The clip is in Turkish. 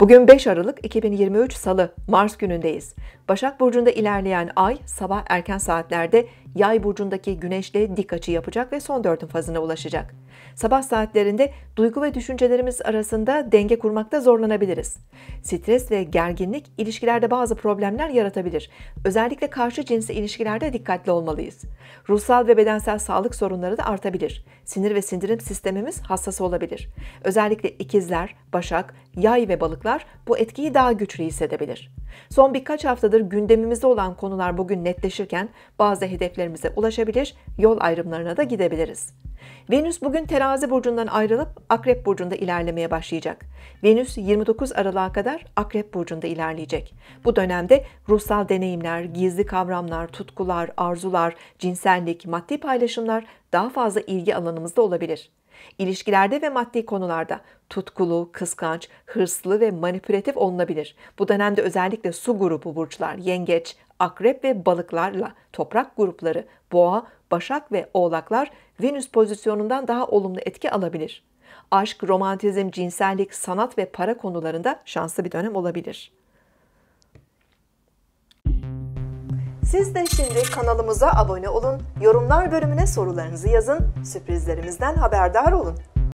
Bugün 5 Aralık 2023 Salı, Mars günündeyiz. Başak Burcu'nda ilerleyen ay sabah erken saatlerde Yay burcundaki güneşle dik açı yapacak ve son dördün fazına ulaşacak. Sabah saatlerinde duygu ve düşüncelerimiz arasında denge kurmakta zorlanabiliriz. Stres ve gerginlik ilişkilerde bazı problemler yaratabilir. Özellikle karşı cinsli ilişkilerde dikkatli olmalıyız. Ruhsal ve bedensel sağlık sorunları da artabilir. Sinir ve sindirim sistemimiz hassas olabilir. Özellikle ikizler, başak, yay ve balıklar bu etkiyi daha güçlü hissedebilir. Son birkaç haftadır gündemimizde olan konular bugün netleşirken bazı hedefler görüşlerimize ulaşabilir, yol ayrımlarına da gidebiliriz. Venüs bugün terazi burcundan ayrılıp akrep burcunda ilerlemeye başlayacak. Venüs 29 Aralık'a kadar akrep burcunda ilerleyecek. Bu dönemde ruhsal deneyimler, gizli kavramlar, tutkular, arzular, cinsellik, maddi paylaşımlar daha fazla ilgi alanımızda olabilir. İlişkilerde ve maddi konularda tutkulu, kıskanç, hırslı ve manipülatif olunabilir. Bu dönemde özellikle su grubu burçlar, yengeç, akrep ve balıklarla toprak grupları boğa, başak ve oğlaklar Venüs pozisyonundan daha olumlu etki alabilir. Aşk, romantizm, cinsellik, sanat ve para konularında şanslı bir dönem olabilir. Siz de şimdi kanalımıza abone olun, yorumlar bölümüne sorularınızı yazın, sürprizlerimizden haberdar olun.